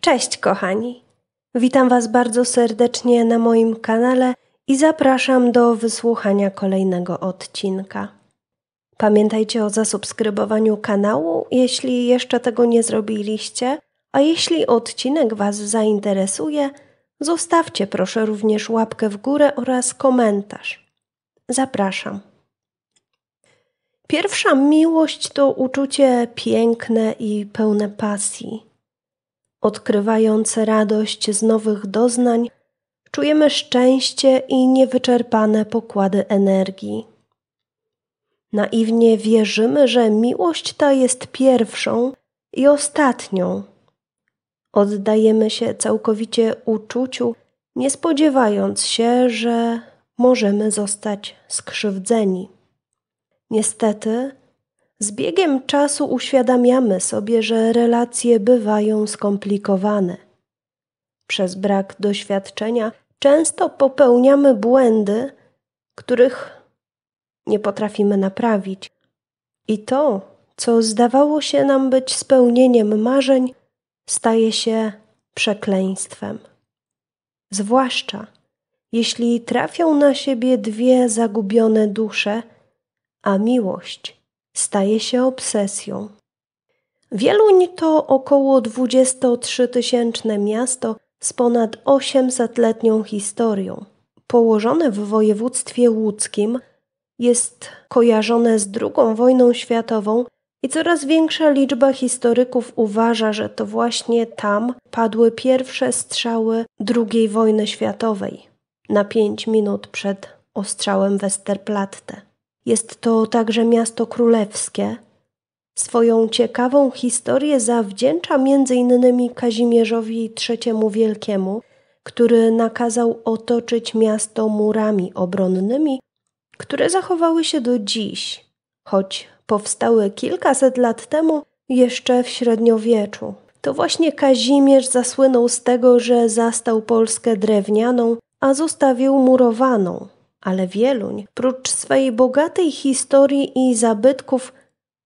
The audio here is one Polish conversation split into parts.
Cześć kochani. Witam Was bardzo serdecznie na moim kanale i zapraszam do wysłuchania kolejnego odcinka. Pamiętajcie o zasubskrybowaniu kanału, jeśli jeszcze tego nie zrobiliście, a jeśli odcinek Was zainteresuje, zostawcie proszę również łapkę w górę oraz komentarz. Zapraszam. Pierwsza miłość to uczucie piękne i pełne pasji. Odkrywając radość z nowych doznań, czujemy szczęście i niewyczerpane pokłady energii. Naiwnie wierzymy, że miłość ta jest pierwszą i ostatnią. Oddajemy się całkowicie uczuciu, nie spodziewając się, że możemy zostać skrzywdzeni. Niestety, z biegiem czasu uświadamiamy sobie, że relacje bywają skomplikowane. Przez brak doświadczenia często popełniamy błędy, których nie potrafimy naprawić. I to, co zdawało się nam być spełnieniem marzeń, staje się przekleństwem. Zwłaszcza jeśli trafią na siebie dwie zagubione dusze, a miłość staje się obsesją. Wieluń to około 23-tysięczne miasto z ponad 800-letnią historią. Położone w województwie łódzkim, jest kojarzone z II wojną światową i coraz większa liczba historyków uważa, że to właśnie tam padły pierwsze strzały II wojny światowej, na pięć minut przed ostrzałem Westerplatte. Jest to także miasto królewskie. Swoją ciekawą historię zawdzięcza m.in. Kazimierzowi III Wielkiemu, który nakazał otoczyć miasto murami obronnymi, które zachowały się do dziś, choć powstały kilkaset lat temu jeszcze w średniowieczu. To właśnie Kazimierz zasłynął z tego, że zastał Polskę drewnianą, a zostawił murowaną ale Wieluń, prócz swej bogatej historii i zabytków,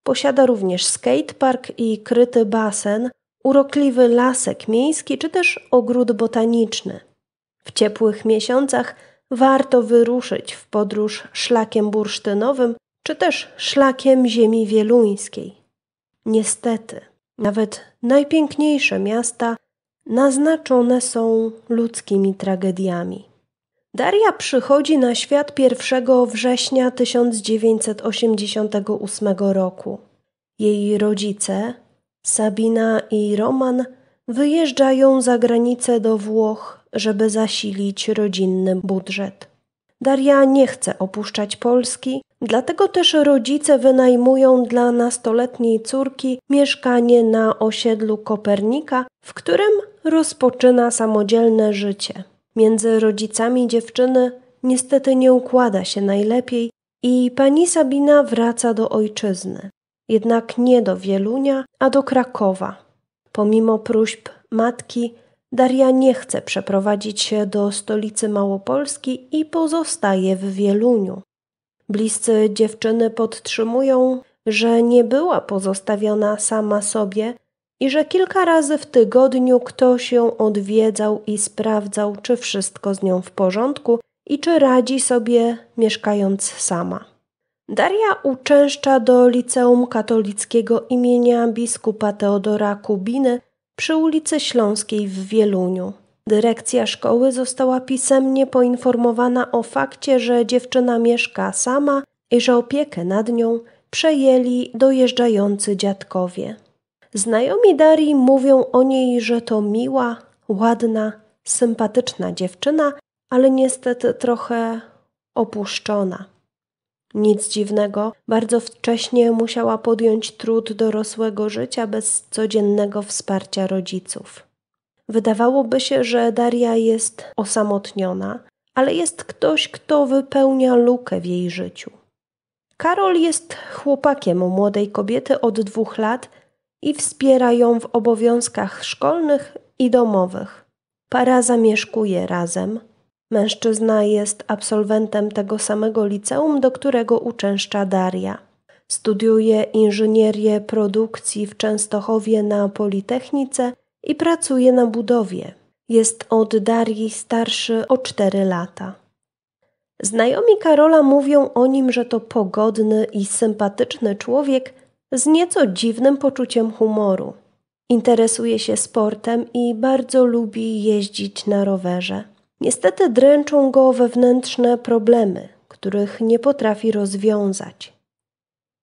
posiada również skatepark i kryty basen, urokliwy lasek miejski czy też ogród botaniczny. W ciepłych miesiącach warto wyruszyć w podróż szlakiem bursztynowym czy też szlakiem ziemi wieluńskiej. Niestety, nawet najpiękniejsze miasta naznaczone są ludzkimi tragediami. Daria przychodzi na świat 1 września 1988 roku. Jej rodzice, Sabina i Roman, wyjeżdżają za granicę do Włoch, żeby zasilić rodzinny budżet. Daria nie chce opuszczać Polski, dlatego też rodzice wynajmują dla nastoletniej córki mieszkanie na osiedlu Kopernika, w którym rozpoczyna samodzielne życie. Między rodzicami dziewczyny niestety nie układa się najlepiej i pani Sabina wraca do ojczyzny, jednak nie do Wielunia, a do Krakowa. Pomimo próśb matki, Daria nie chce przeprowadzić się do stolicy Małopolski i pozostaje w Wieluniu. Bliscy dziewczyny podtrzymują, że nie była pozostawiona sama sobie i że kilka razy w tygodniu ktoś ją odwiedzał i sprawdzał, czy wszystko z nią w porządku i czy radzi sobie mieszkając sama. Daria uczęszcza do Liceum Katolickiego imienia biskupa Teodora Kubiny przy ulicy Śląskiej w Wieluniu. Dyrekcja szkoły została pisemnie poinformowana o fakcie, że dziewczyna mieszka sama i że opiekę nad nią przejęli dojeżdżający dziadkowie. Znajomi Darii mówią o niej, że to miła, ładna, sympatyczna dziewczyna, ale niestety trochę opuszczona. Nic dziwnego, bardzo wcześnie musiała podjąć trud dorosłego życia bez codziennego wsparcia rodziców. Wydawałoby się, że Daria jest osamotniona, ale jest ktoś, kto wypełnia lukę w jej życiu. Karol jest chłopakiem młodej kobiety od dwóch lat, i wspiera ją w obowiązkach szkolnych i domowych. Para zamieszkuje razem. Mężczyzna jest absolwentem tego samego liceum, do którego uczęszcza Daria. Studiuje inżynierię produkcji w Częstochowie na Politechnice i pracuje na budowie. Jest od Darii starszy o 4 lata. Znajomi Karola mówią o nim, że to pogodny i sympatyczny człowiek, z nieco dziwnym poczuciem humoru. Interesuje się sportem i bardzo lubi jeździć na rowerze. Niestety dręczą go wewnętrzne problemy, których nie potrafi rozwiązać.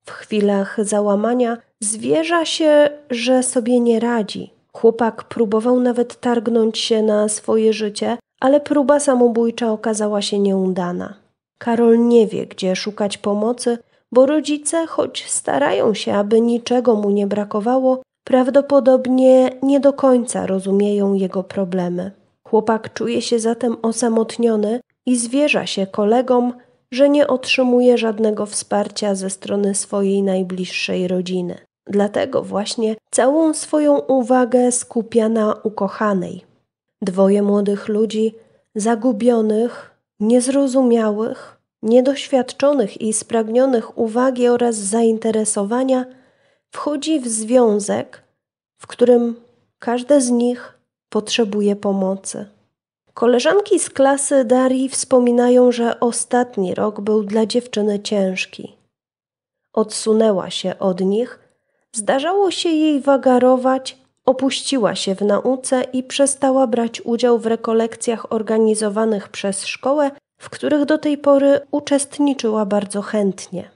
W chwilach załamania zwierza się, że sobie nie radzi. Chłopak próbował nawet targnąć się na swoje życie, ale próba samobójcza okazała się nieudana. Karol nie wie, gdzie szukać pomocy bo rodzice, choć starają się, aby niczego mu nie brakowało, prawdopodobnie nie do końca rozumieją jego problemy. Chłopak czuje się zatem osamotniony i zwierza się kolegom, że nie otrzymuje żadnego wsparcia ze strony swojej najbliższej rodziny. Dlatego właśnie całą swoją uwagę skupia na ukochanej. Dwoje młodych ludzi, zagubionych, niezrozumiałych, niedoświadczonych i spragnionych uwagi oraz zainteresowania wchodzi w związek, w którym każde z nich potrzebuje pomocy. Koleżanki z klasy Darii wspominają, że ostatni rok był dla dziewczyny ciężki. Odsunęła się od nich, zdarzało się jej wagarować, opuściła się w nauce i przestała brać udział w rekolekcjach organizowanych przez szkołę w których do tej pory uczestniczyła bardzo chętnie.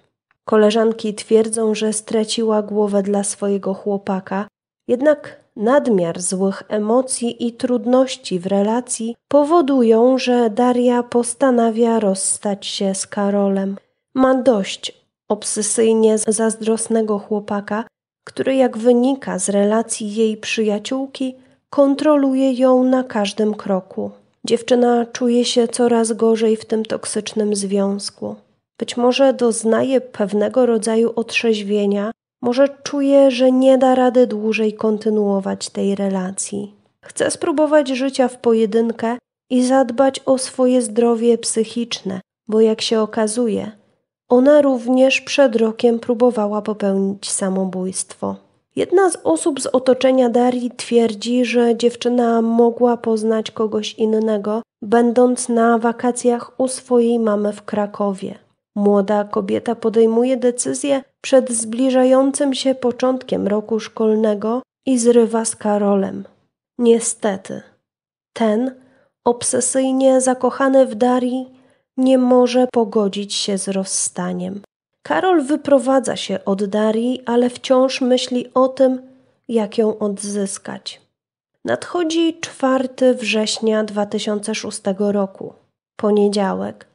Koleżanki twierdzą, że straciła głowę dla swojego chłopaka, jednak nadmiar złych emocji i trudności w relacji powodują, że Daria postanawia rozstać się z Karolem. Ma dość obsesyjnie zazdrosnego chłopaka, który, jak wynika z relacji jej przyjaciółki, kontroluje ją na każdym kroku. Dziewczyna czuje się coraz gorzej w tym toksycznym związku. Być może doznaje pewnego rodzaju otrzeźwienia, może czuje, że nie da rady dłużej kontynuować tej relacji. Chce spróbować życia w pojedynkę i zadbać o swoje zdrowie psychiczne, bo jak się okazuje, ona również przed rokiem próbowała popełnić samobójstwo. Jedna z osób z otoczenia Darii twierdzi, że dziewczyna mogła poznać kogoś innego, będąc na wakacjach u swojej mamy w Krakowie. Młoda kobieta podejmuje decyzję przed zbliżającym się początkiem roku szkolnego i zrywa z Karolem. Niestety, ten, obsesyjnie zakochany w Darii, nie może pogodzić się z rozstaniem. Karol wyprowadza się od Darii, ale wciąż myśli o tym, jak ją odzyskać. Nadchodzi 4 września 2006 roku, poniedziałek.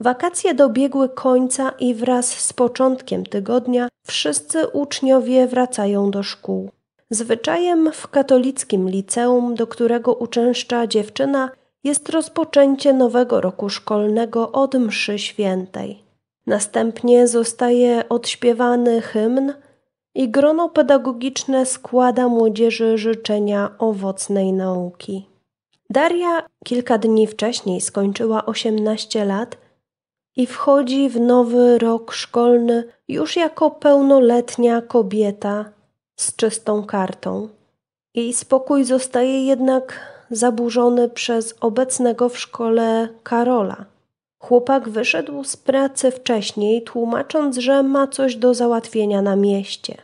Wakacje dobiegły końca i wraz z początkiem tygodnia wszyscy uczniowie wracają do szkół. Zwyczajem w katolickim liceum, do którego uczęszcza dziewczyna, jest rozpoczęcie nowego roku szkolnego od mszy świętej. Następnie zostaje odśpiewany hymn i grono pedagogiczne składa młodzieży życzenia owocnej nauki. Daria kilka dni wcześniej skończyła 18 lat i wchodzi w nowy rok szkolny już jako pełnoletnia kobieta z czystą kartą. Jej spokój zostaje jednak zaburzony przez obecnego w szkole Karola Chłopak wyszedł z pracy wcześniej, tłumacząc, że ma coś do załatwienia na mieście.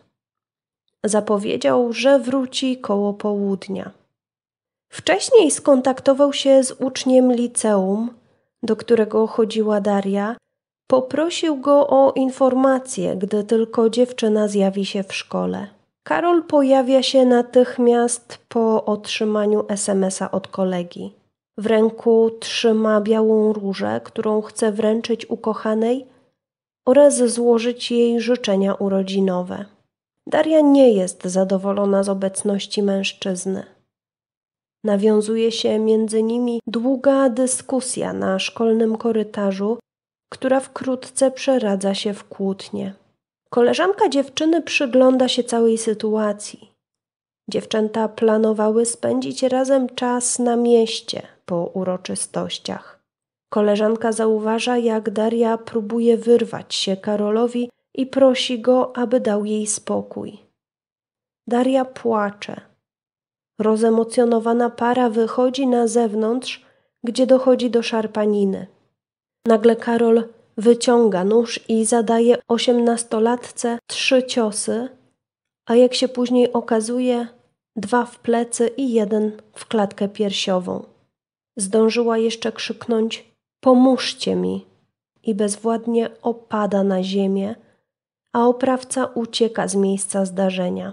Zapowiedział, że wróci koło południa. Wcześniej skontaktował się z uczniem liceum, do którego chodziła Daria. Poprosił go o informację, gdy tylko dziewczyna zjawi się w szkole. Karol pojawia się natychmiast po otrzymaniu SMS-a od kolegi. W ręku trzyma białą różę, którą chce wręczyć ukochanej oraz złożyć jej życzenia urodzinowe. Daria nie jest zadowolona z obecności mężczyzny. Nawiązuje się między nimi długa dyskusja na szkolnym korytarzu, która wkrótce przeradza się w kłótnie. Koleżanka dziewczyny przygląda się całej sytuacji. Dziewczęta planowały spędzić razem czas na mieście, po uroczystościach. Koleżanka zauważa, jak Daria próbuje wyrwać się Karolowi i prosi go, aby dał jej spokój. Daria płacze. Rozemocjonowana para wychodzi na zewnątrz, gdzie dochodzi do szarpaniny. Nagle Karol wyciąga nóż i zadaje osiemnastolatce trzy ciosy, a jak się później okazuje, dwa w plecy i jeden w klatkę piersiową. Zdążyła jeszcze krzyknąć: Pomóżcie mi! I bezwładnie opada na ziemię, a oprawca ucieka z miejsca zdarzenia.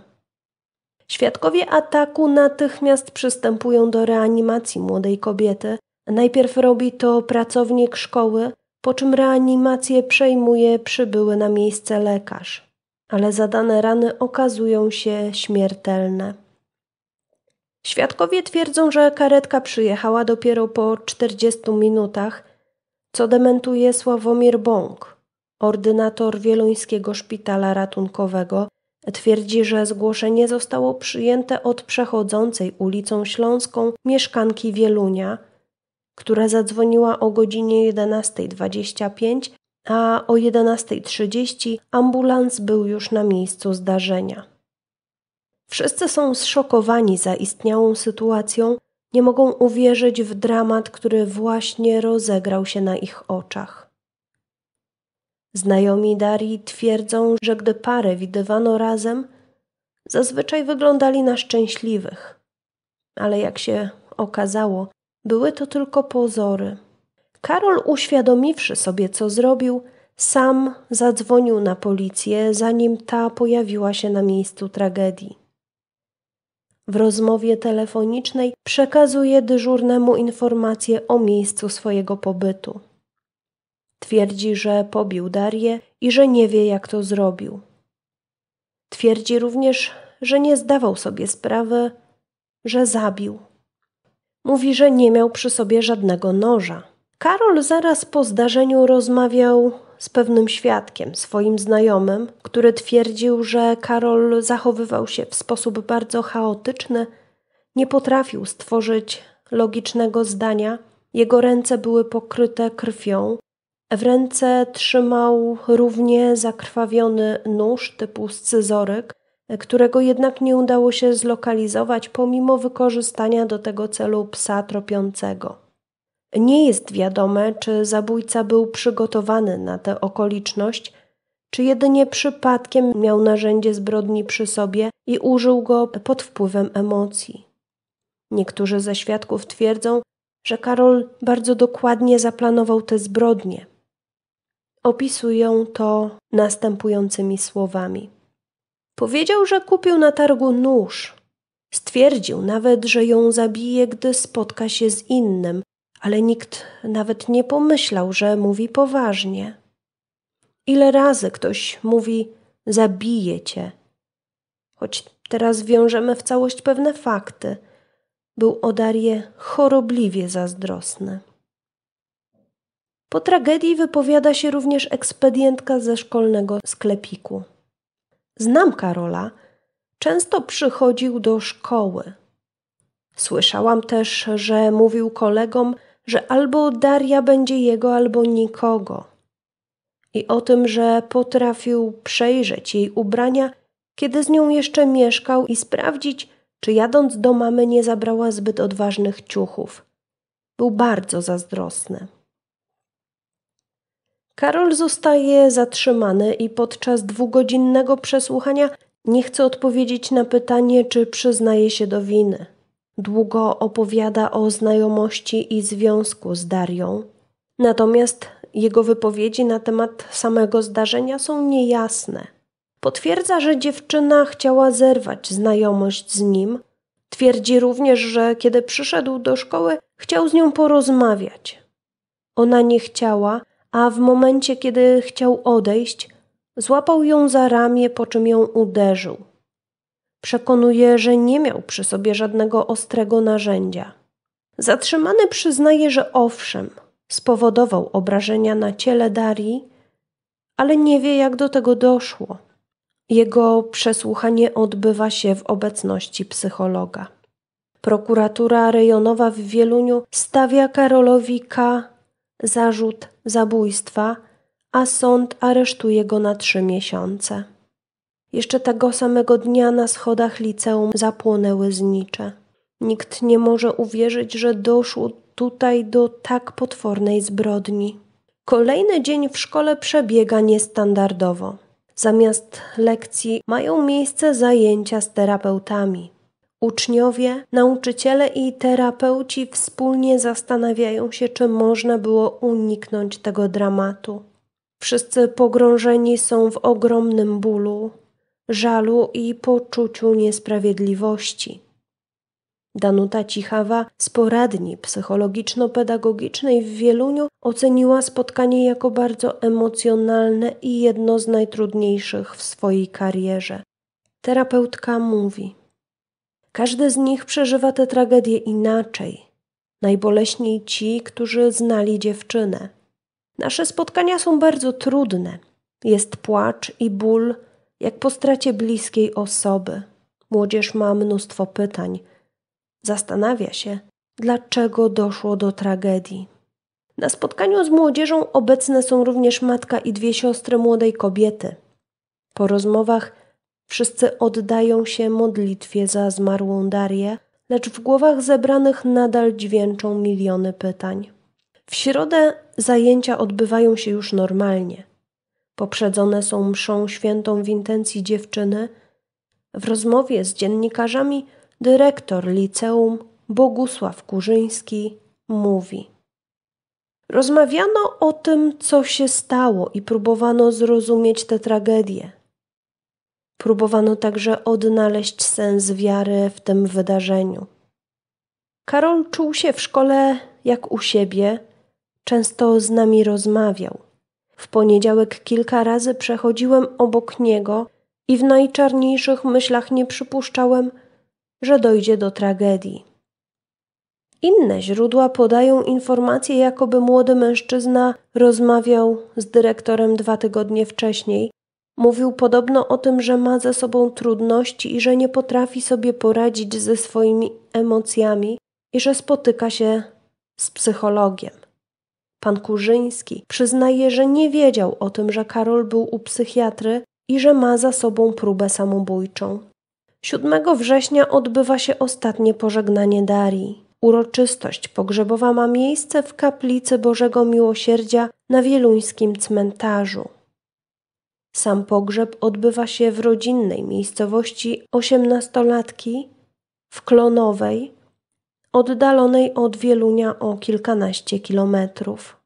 Świadkowie ataku natychmiast przystępują do reanimacji młodej kobiety. Najpierw robi to pracownik szkoły, po czym reanimację przejmuje przybyły na miejsce lekarz. Ale zadane rany okazują się śmiertelne. Świadkowie twierdzą, że karetka przyjechała dopiero po 40 minutach, co dementuje Sławomir Bąk. Ordynator Wieluńskiego Szpitala Ratunkowego twierdzi, że zgłoszenie zostało przyjęte od przechodzącej ulicą Śląską mieszkanki Wielunia, która zadzwoniła o godzinie 11.25, a o 11.30 ambulans był już na miejscu zdarzenia. Wszyscy są zszokowani zaistniałą sytuacją, nie mogą uwierzyć w dramat, który właśnie rozegrał się na ich oczach. Znajomi Darii twierdzą, że gdy parę widywano razem, zazwyczaj wyglądali na szczęśliwych. Ale jak się okazało, były to tylko pozory. Karol, uświadomiwszy sobie, co zrobił, sam zadzwonił na policję, zanim ta pojawiła się na miejscu tragedii. W rozmowie telefonicznej przekazuje dyżurnemu informację o miejscu swojego pobytu. Twierdzi, że pobił Darię i że nie wie, jak to zrobił. Twierdzi również, że nie zdawał sobie sprawy, że zabił. Mówi, że nie miał przy sobie żadnego noża. Karol zaraz po zdarzeniu rozmawiał z pewnym świadkiem, swoim znajomym, który twierdził, że Karol zachowywał się w sposób bardzo chaotyczny, nie potrafił stworzyć logicznego zdania, jego ręce były pokryte krwią, w ręce trzymał równie zakrwawiony nóż typu scyzoryk, którego jednak nie udało się zlokalizować pomimo wykorzystania do tego celu psa tropiącego. Nie jest wiadome, czy zabójca był przygotowany na tę okoliczność, czy jedynie przypadkiem miał narzędzie zbrodni przy sobie i użył go pod wpływem emocji. Niektórzy ze świadków twierdzą, że Karol bardzo dokładnie zaplanował te zbrodnie. Opisują to następującymi słowami. Powiedział, że kupił na targu nóż. Stwierdził nawet, że ją zabije, gdy spotka się z innym, ale nikt nawet nie pomyślał, że mówi poważnie. Ile razy ktoś mówi: Zabiję cię, choć teraz wiążemy w całość pewne fakty, był o Darię chorobliwie zazdrosny. Po tragedii wypowiada się również ekspedientka ze szkolnego sklepiku. Znam Karola, często przychodził do szkoły. Słyszałam też, że mówił kolegom, że albo Daria będzie jego, albo nikogo. I o tym, że potrafił przejrzeć jej ubrania, kiedy z nią jeszcze mieszkał i sprawdzić, czy jadąc do mamy nie zabrała zbyt odważnych ciuchów. Był bardzo zazdrosny. Karol zostaje zatrzymany i podczas dwugodzinnego przesłuchania nie chce odpowiedzieć na pytanie, czy przyznaje się do winy. Długo opowiada o znajomości i związku z Darią. Natomiast jego wypowiedzi na temat samego zdarzenia są niejasne. Potwierdza, że dziewczyna chciała zerwać znajomość z nim. Twierdzi również, że kiedy przyszedł do szkoły, chciał z nią porozmawiać. Ona nie chciała, a w momencie, kiedy chciał odejść, złapał ją za ramię, po czym ją uderzył. Przekonuje, że nie miał przy sobie żadnego ostrego narzędzia. Zatrzymany przyznaje, że owszem, spowodował obrażenia na ciele Darii, ale nie wie, jak do tego doszło. Jego przesłuchanie odbywa się w obecności psychologa. Prokuratura rejonowa w Wieluniu stawia Karolowi K. zarzut zabójstwa, a sąd aresztuje go na trzy miesiące. Jeszcze tego samego dnia na schodach liceum zapłonęły znicze. Nikt nie może uwierzyć, że doszło tutaj do tak potwornej zbrodni. Kolejny dzień w szkole przebiega niestandardowo. Zamiast lekcji mają miejsce zajęcia z terapeutami. Uczniowie, nauczyciele i terapeuci wspólnie zastanawiają się, czy można było uniknąć tego dramatu. Wszyscy pogrążeni są w ogromnym bólu, żalu i poczuciu niesprawiedliwości. Danuta Cichawa z poradni psychologiczno-pedagogicznej w Wieluniu oceniła spotkanie jako bardzo emocjonalne i jedno z najtrudniejszych w swojej karierze. Terapeutka mówi: Każdy z nich przeżywa tę tragedię inaczej. Najboleśniej ci, którzy znali dziewczynę. Nasze spotkania są bardzo trudne. Jest płacz i ból, jak po stracie bliskiej osoby. Młodzież ma mnóstwo pytań. Zastanawia się, dlaczego doszło do tragedii. Na spotkaniu z młodzieżą obecne są również matka i dwie siostry młodej kobiety. Po rozmowach wszyscy oddają się modlitwie za zmarłą Darię, lecz w głowach zebranych nadal dźwięczą miliony pytań. W środę zajęcia odbywają się już normalnie poprzedzone są mszą świętą w intencji dziewczyny, w rozmowie z dziennikarzami dyrektor liceum Bogusław Kurzyński mówi: Rozmawiano o tym, co się stało i próbowano zrozumieć tę tragedię. Próbowano także odnaleźć sens wiary w tym wydarzeniu. Karol czuł się w szkole jak u siebie, często z nami rozmawiał. W poniedziałek kilka razy przechodziłem obok niego i w najczarniejszych myślach nie przypuszczałem, że dojdzie do tragedii. Inne źródła podają informację, jakoby młody mężczyzna rozmawiał z dyrektorem dwa tygodnie wcześniej. Mówił podobno o tym, że ma ze sobą trudności i że nie potrafi sobie poradzić ze swoimi emocjami i że spotyka się z psychologiem. Pan Kurzyński przyznaje, że nie wiedział o tym, że Karol był u psychiatry i że ma za sobą próbę samobójczą. 7 września odbywa się ostatnie pożegnanie Darii. Uroczystość pogrzebowa ma miejsce w kaplicy Bożego Miłosierdzia na wieluńskim cmentarzu. Sam pogrzeb odbywa się w rodzinnej miejscowości osiemnastolatki w Klonowej oddalonej od Wielunia o kilkanaście kilometrów.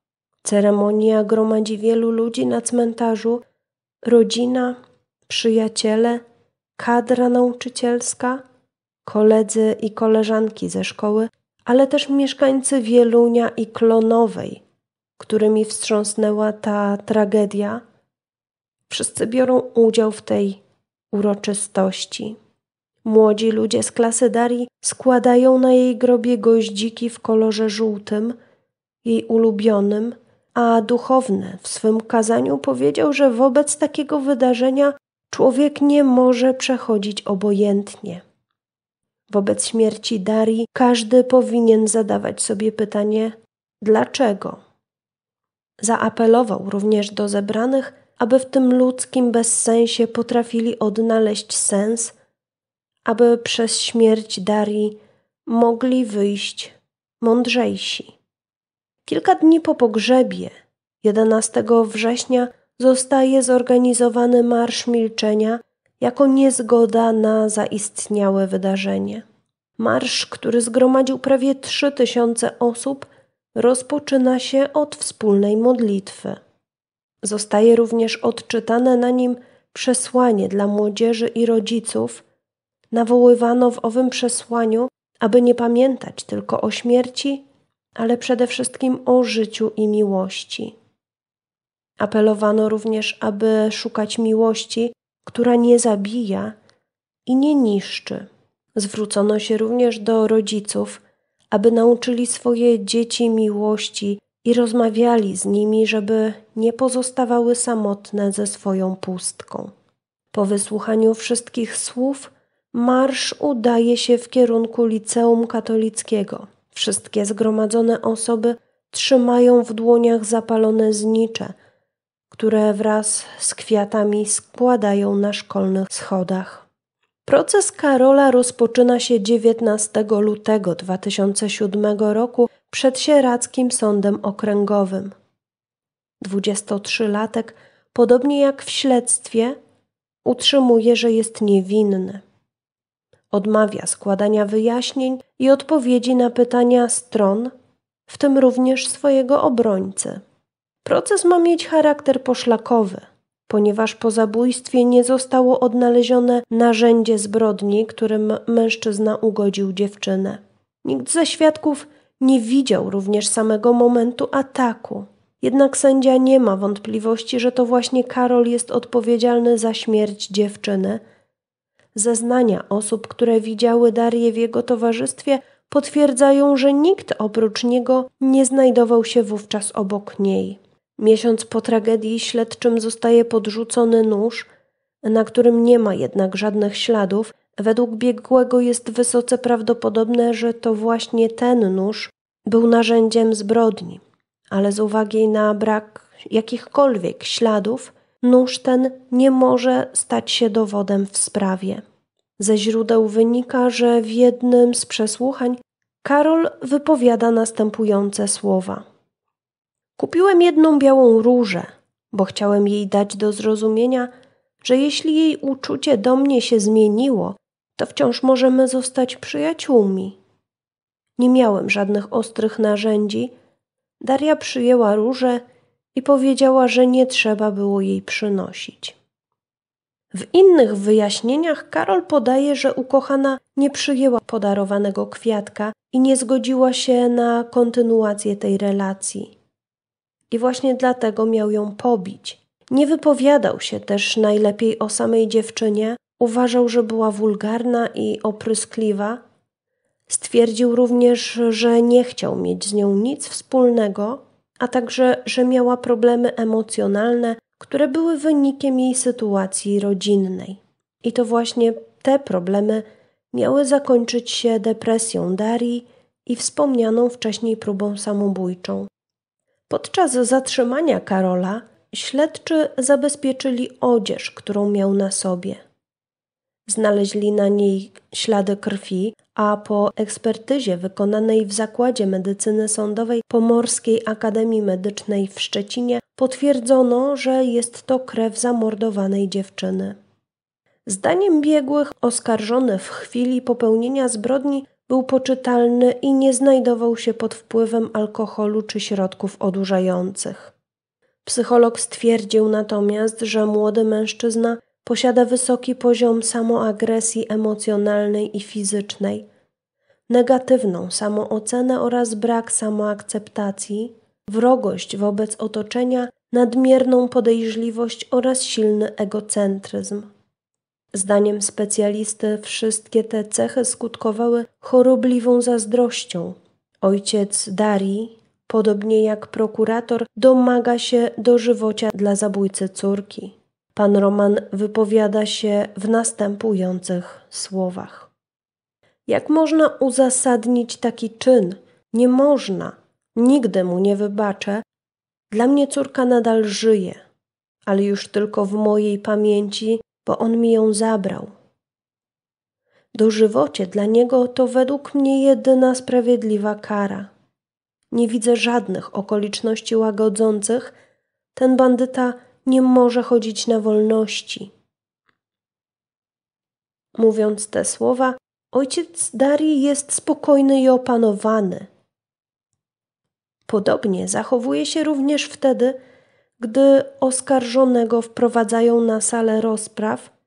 Ceremonia gromadzi wielu ludzi na cmentarzu, rodzina, przyjaciele, kadra nauczycielska, koledzy i koleżanki ze szkoły, ale też mieszkańcy Wielunia i Klonowej, którymi wstrząsnęła ta tragedia. Wszyscy biorą udział w tej uroczystości. Młodzi ludzie z klasy Darii składają na jej grobie goździki w kolorze żółtym, jej ulubionym, a duchowny w swym kazaniu powiedział, że wobec takiego wydarzenia człowiek nie może przechodzić obojętnie. Wobec śmierci Darii każdy powinien zadawać sobie pytanie dlaczego. Zaapelował również do zebranych, aby w tym ludzkim bezsensie potrafili odnaleźć sens aby przez śmierć Darii mogli wyjść mądrzejsi. Kilka dni po pogrzebie, 11 września, zostaje zorganizowany Marsz Milczenia jako niezgoda na zaistniałe wydarzenie. Marsz, który zgromadził prawie 3000 osób, rozpoczyna się od wspólnej modlitwy. Zostaje również odczytane na nim przesłanie dla młodzieży i rodziców – Nawoływano w owym przesłaniu, aby nie pamiętać tylko o śmierci, ale przede wszystkim o życiu i miłości. Apelowano również, aby szukać miłości, która nie zabija i nie niszczy. Zwrócono się również do rodziców, aby nauczyli swoje dzieci miłości i rozmawiali z nimi, żeby nie pozostawały samotne ze swoją pustką. Po wysłuchaniu wszystkich słów Marsz udaje się w kierunku liceum katolickiego. Wszystkie zgromadzone osoby trzymają w dłoniach zapalone znicze, które wraz z kwiatami składają na szkolnych schodach. Proces Karola rozpoczyna się 19 lutego 2007 roku przed Sieradzkim Sądem Okręgowym. 23-latek, podobnie jak w śledztwie, utrzymuje, że jest niewinny odmawia składania wyjaśnień i odpowiedzi na pytania stron, w tym również swojego obrońcy. Proces ma mieć charakter poszlakowy, ponieważ po zabójstwie nie zostało odnalezione narzędzie zbrodni, którym mężczyzna ugodził dziewczynę. Nikt ze świadków nie widział również samego momentu ataku. Jednak sędzia nie ma wątpliwości, że to właśnie Karol jest odpowiedzialny za śmierć dziewczyny Zeznania osób, które widziały Darię w jego towarzystwie, potwierdzają, że nikt oprócz niego nie znajdował się wówczas obok niej. Miesiąc po tragedii śledczym zostaje podrzucony nóż, na którym nie ma jednak żadnych śladów. Według biegłego jest wysoce prawdopodobne, że to właśnie ten nóż był narzędziem zbrodni, ale z uwagi na brak jakichkolwiek śladów, nóż ten nie może stać się dowodem w sprawie. Ze źródeł wynika, że w jednym z przesłuchań Karol wypowiada następujące słowa: Kupiłem jedną białą różę, bo chciałem jej dać do zrozumienia, że jeśli jej uczucie do mnie się zmieniło, to wciąż możemy zostać przyjaciółmi. Nie miałem żadnych ostrych narzędzi. Daria przyjęła różę i powiedziała, że nie trzeba było jej przynosić. W innych wyjaśnieniach Karol podaje, że ukochana nie przyjęła podarowanego kwiatka i nie zgodziła się na kontynuację tej relacji. I właśnie dlatego miał ją pobić. Nie wypowiadał się też najlepiej o samej dziewczynie, uważał, że była wulgarna i opryskliwa. Stwierdził również, że nie chciał mieć z nią nic wspólnego, a także, że miała problemy emocjonalne które były wynikiem jej sytuacji rodzinnej. I to właśnie te problemy miały zakończyć się depresją Darii i wspomnianą wcześniej próbą samobójczą. Podczas zatrzymania Karola śledczy zabezpieczyli odzież, którą miał na sobie – Znaleźli na niej ślady krwi, a po ekspertyzie wykonanej w Zakładzie Medycyny Sądowej Pomorskiej Akademii Medycznej w Szczecinie potwierdzono, że jest to krew zamordowanej dziewczyny. Zdaniem biegłych oskarżony w chwili popełnienia zbrodni był poczytalny i nie znajdował się pod wpływem alkoholu czy środków odurzających. Psycholog stwierdził natomiast, że młody mężczyzna Posiada wysoki poziom samoagresji emocjonalnej i fizycznej, negatywną samoocenę oraz brak samoakceptacji, wrogość wobec otoczenia, nadmierną podejrzliwość oraz silny egocentryzm. Zdaniem specjalisty wszystkie te cechy skutkowały chorobliwą zazdrością. Ojciec Dari, podobnie jak prokurator, domaga się dożywocia dla zabójcy córki. Pan Roman wypowiada się w następujących słowach: Jak można uzasadnić taki czyn? Nie można, nigdy mu nie wybaczę. Dla mnie córka nadal żyje, ale już tylko w mojej pamięci, bo on mi ją zabrał. Dożywocie dla niego to według mnie jedyna sprawiedliwa kara. Nie widzę żadnych okoliczności łagodzących. Ten bandyta nie może chodzić na wolności. Mówiąc te słowa, ojciec Darii jest spokojny i opanowany. Podobnie zachowuje się również wtedy, gdy oskarżonego wprowadzają na salę rozpraw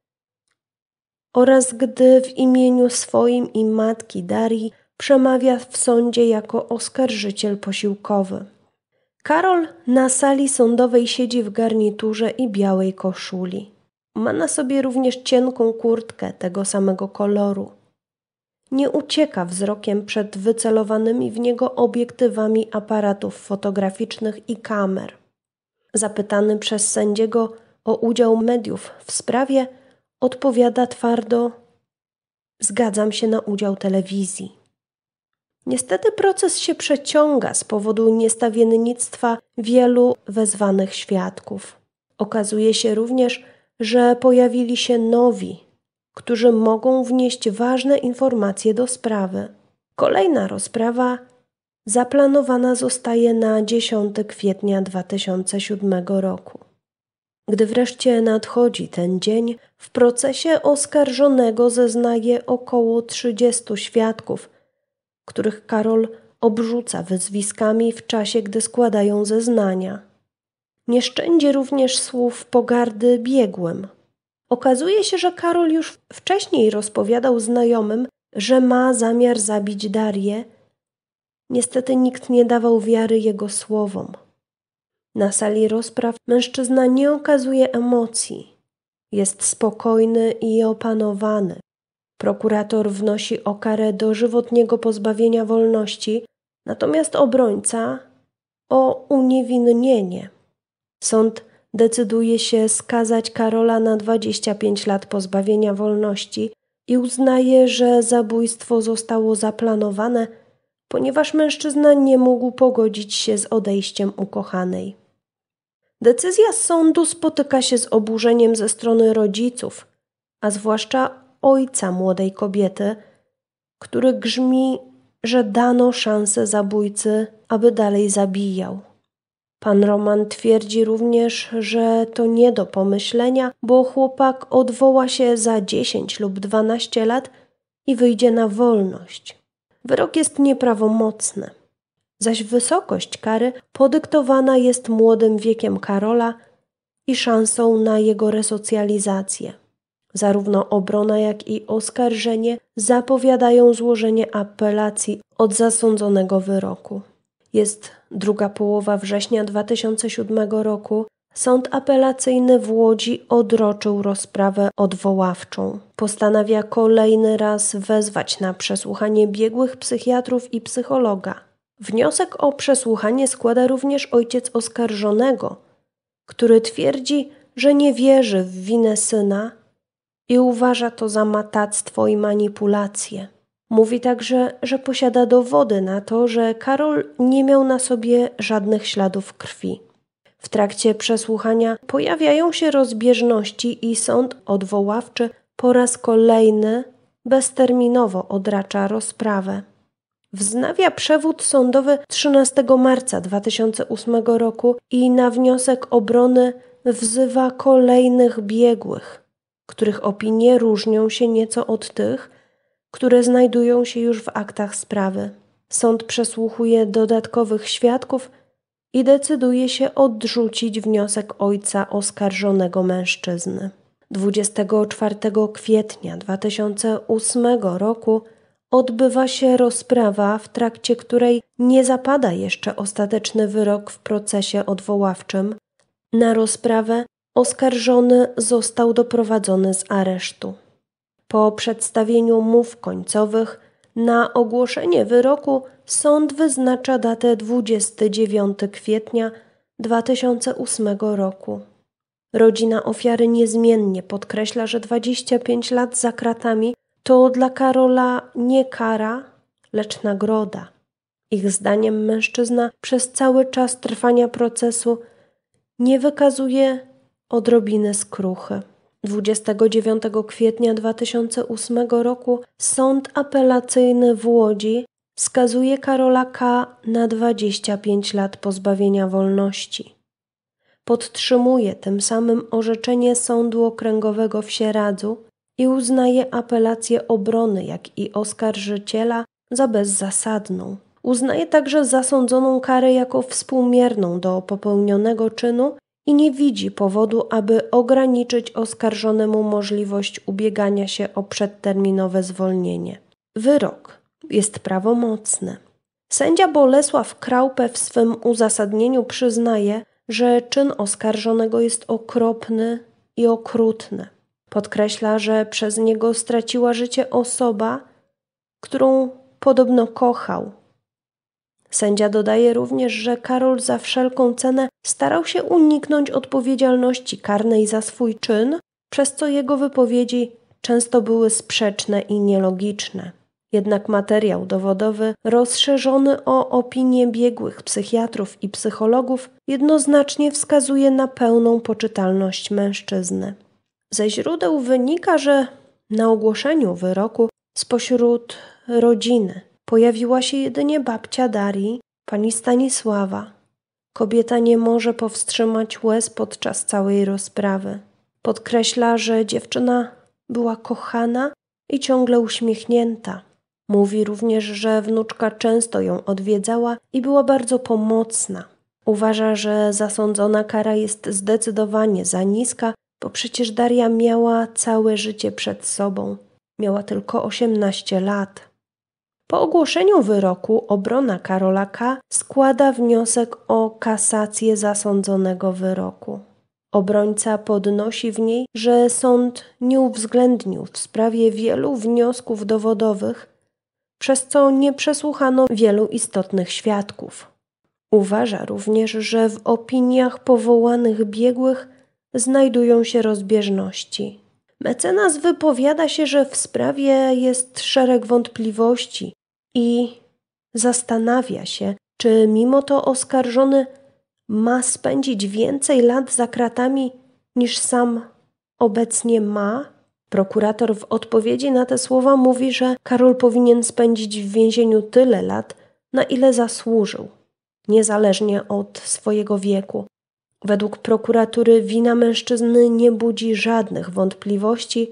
oraz gdy w imieniu swoim i matki Darii przemawia w sądzie jako oskarżyciel posiłkowy. Karol na sali sądowej siedzi w garniturze i białej koszuli. Ma na sobie również cienką kurtkę tego samego koloru. Nie ucieka wzrokiem przed wycelowanymi w niego obiektywami aparatów fotograficznych i kamer. Zapytany przez sędziego o udział mediów w sprawie, odpowiada twardo: Zgadzam się na udział telewizji. Niestety proces się przeciąga z powodu niestawiennictwa wielu wezwanych świadków. Okazuje się również, że pojawili się nowi, którzy mogą wnieść ważne informacje do sprawy. Kolejna rozprawa zaplanowana zostaje na 10 kwietnia 2007 roku. Gdy wreszcie nadchodzi ten dzień, w procesie oskarżonego zeznaje około 30 świadków, których Karol obrzuca wyzwiskami w czasie, gdy składają zeznania. Nie szczędzi również słów pogardy biegłym. Okazuje się, że Karol już wcześniej rozpowiadał znajomym, że ma zamiar zabić Darię. Niestety nikt nie dawał wiary jego słowom. Na sali rozpraw mężczyzna nie okazuje emocji. Jest spokojny i opanowany. Prokurator wnosi o karę dożywotniego pozbawienia wolności, natomiast obrońca o uniewinnienie. Sąd decyduje się skazać Karola na 25 lat pozbawienia wolności i uznaje, że zabójstwo zostało zaplanowane, ponieważ mężczyzna nie mógł pogodzić się z odejściem ukochanej. Decyzja sądu spotyka się z oburzeniem ze strony rodziców, a zwłaszcza ojca młodej kobiety, który grzmi, że dano szansę zabójcy, aby dalej zabijał. Pan Roman twierdzi również, że to nie do pomyślenia, bo chłopak odwoła się za 10 lub 12 lat i wyjdzie na wolność. Wyrok jest nieprawomocny. Zaś wysokość kary podyktowana jest młodym wiekiem Karola i szansą na jego resocjalizację. Zarówno obrona, jak i oskarżenie zapowiadają złożenie apelacji od zasądzonego wyroku. Jest druga połowa września 2007 roku. Sąd apelacyjny w Łodzi odroczył rozprawę odwoławczą. Postanawia kolejny raz wezwać na przesłuchanie biegłych psychiatrów i psychologa. Wniosek o przesłuchanie składa również ojciec oskarżonego, który twierdzi, że nie wierzy w winę syna i uważa to za matactwo i manipulację. Mówi także, że posiada dowody na to, że Karol nie miał na sobie żadnych śladów krwi. W trakcie przesłuchania pojawiają się rozbieżności i sąd odwoławczy po raz kolejny bezterminowo odracza rozprawę. Wznawia przewód sądowy 13 marca 2008 roku i na wniosek obrony wzywa kolejnych biegłych których opinie różnią się nieco od tych, które znajdują się już w aktach sprawy. Sąd przesłuchuje dodatkowych świadków i decyduje się odrzucić wniosek ojca oskarżonego mężczyzny. 24 kwietnia 2008 roku odbywa się rozprawa, w trakcie której nie zapada jeszcze ostateczny wyrok w procesie odwoławczym. Na rozprawę Oskarżony został doprowadzony z aresztu. Po przedstawieniu mów końcowych na ogłoszenie wyroku sąd wyznacza datę 29 kwietnia 2008 roku. Rodzina ofiary niezmiennie podkreśla, że 25 lat za kratami to dla Karola nie kara, lecz nagroda. Ich zdaniem mężczyzna przez cały czas trwania procesu nie wykazuje odrobinę skruchy. 29 kwietnia 2008 roku Sąd Apelacyjny w Łodzi skazuje Karola K. na 25 lat pozbawienia wolności. Podtrzymuje tym samym orzeczenie Sądu Okręgowego w Sieradzu i uznaje apelację obrony, jak i oskarżyciela za bezzasadną. Uznaje także zasądzoną karę jako współmierną do popełnionego czynu i nie widzi powodu, aby ograniczyć oskarżonemu możliwość ubiegania się o przedterminowe zwolnienie. Wyrok jest prawomocny. Sędzia Bolesław Kraupe w swym uzasadnieniu przyznaje, że czyn oskarżonego jest okropny i okrutny. Podkreśla, że przez niego straciła życie osoba, którą podobno kochał. Sędzia dodaje również, że Karol za wszelką cenę Starał się uniknąć odpowiedzialności karnej za swój czyn, przez co jego wypowiedzi często były sprzeczne i nielogiczne. Jednak materiał dowodowy, rozszerzony o opinie biegłych psychiatrów i psychologów, jednoznacznie wskazuje na pełną poczytalność mężczyzny. Ze źródeł wynika, że na ogłoszeniu wyroku spośród rodziny pojawiła się jedynie babcia Darii, pani Stanisława, Kobieta nie może powstrzymać łez podczas całej rozprawy. Podkreśla, że dziewczyna była kochana i ciągle uśmiechnięta. Mówi również, że wnuczka często ją odwiedzała i była bardzo pomocna. Uważa, że zasądzona kara jest zdecydowanie za niska, bo przecież Daria miała całe życie przed sobą. Miała tylko 18 lat. Po ogłoszeniu wyroku obrona Karola K. składa wniosek o kasację zasądzonego wyroku. Obrońca podnosi w niej, że sąd nie uwzględnił w sprawie wielu wniosków dowodowych, przez co nie przesłuchano wielu istotnych świadków. Uważa również, że w opiniach powołanych biegłych znajdują się rozbieżności. Mecenas wypowiada się, że w sprawie jest szereg wątpliwości, i zastanawia się, czy mimo to oskarżony ma spędzić więcej lat za kratami niż sam obecnie ma? Prokurator w odpowiedzi na te słowa mówi, że Karol powinien spędzić w więzieniu tyle lat, na ile zasłużył, niezależnie od swojego wieku. Według prokuratury wina mężczyzny nie budzi żadnych wątpliwości,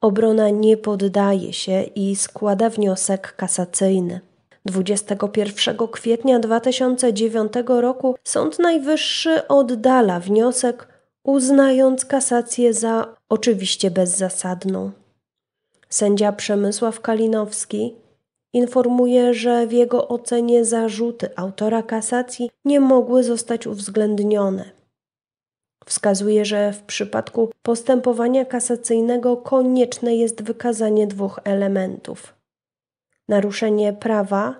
Obrona nie poddaje się i składa wniosek kasacyjny. 21 kwietnia 2009 roku Sąd Najwyższy oddala wniosek, uznając kasację za oczywiście bezzasadną. Sędzia Przemysław Kalinowski informuje, że w jego ocenie zarzuty autora kasacji nie mogły zostać uwzględnione. Wskazuje, że w przypadku postępowania kasacyjnego konieczne jest wykazanie dwóch elementów: naruszenie prawa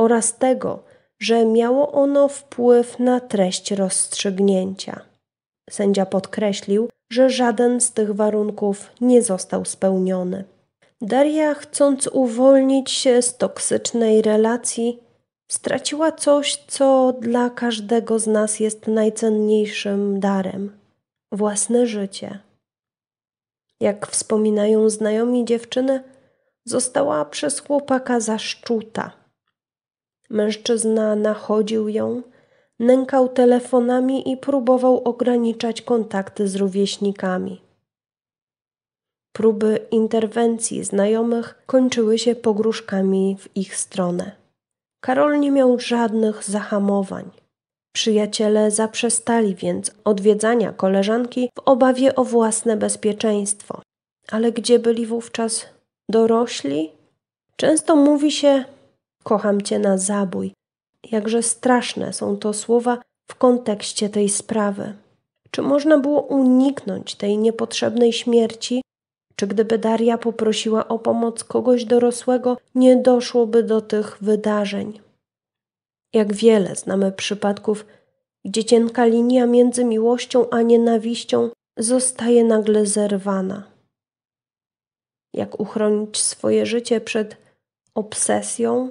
oraz tego, że miało ono wpływ na treść rozstrzygnięcia. Sędzia podkreślił, że żaden z tych warunków nie został spełniony. Daria, chcąc uwolnić się z toksycznej relacji, Straciła coś, co dla każdego z nas jest najcenniejszym darem własne życie. Jak wspominają znajomi dziewczyny, została przez chłopaka zaszczuta. Mężczyzna nachodził ją, nękał telefonami i próbował ograniczać kontakty z rówieśnikami. Próby interwencji znajomych kończyły się pogróżkami w ich stronę. Karol nie miał żadnych zahamowań. Przyjaciele zaprzestali więc odwiedzania koleżanki w obawie o własne bezpieczeństwo. Ale gdzie byli wówczas dorośli? Często mówi się: Kocham cię na zabój. Jakże straszne są to słowa w kontekście tej sprawy. Czy można było uniknąć tej niepotrzebnej śmierci, czy gdyby Daria poprosiła o pomoc kogoś dorosłego, nie doszłoby do tych wydarzeń? Jak wiele znamy przypadków, gdzie cienka linia między miłością a nienawiścią zostaje nagle zerwana. Jak uchronić swoje życie przed obsesją?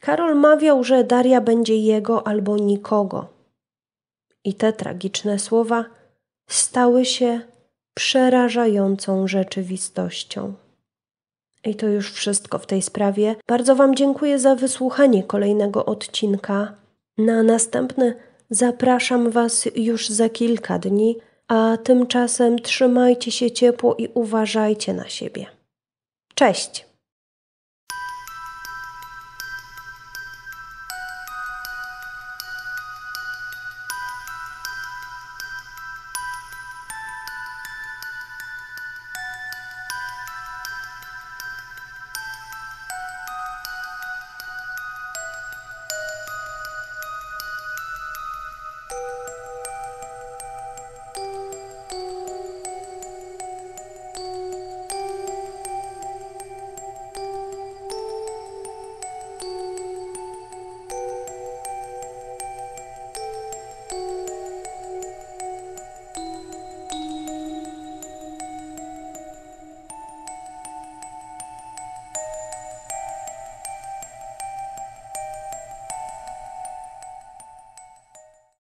Karol mawiał, że Daria będzie jego albo nikogo. I te tragiczne słowa stały się przerażającą rzeczywistością. I to już wszystko w tej sprawie. Bardzo Wam dziękuję za wysłuchanie kolejnego odcinka. Na następny zapraszam Was już za kilka dni, a tymczasem trzymajcie się ciepło i uważajcie na siebie. Cześć!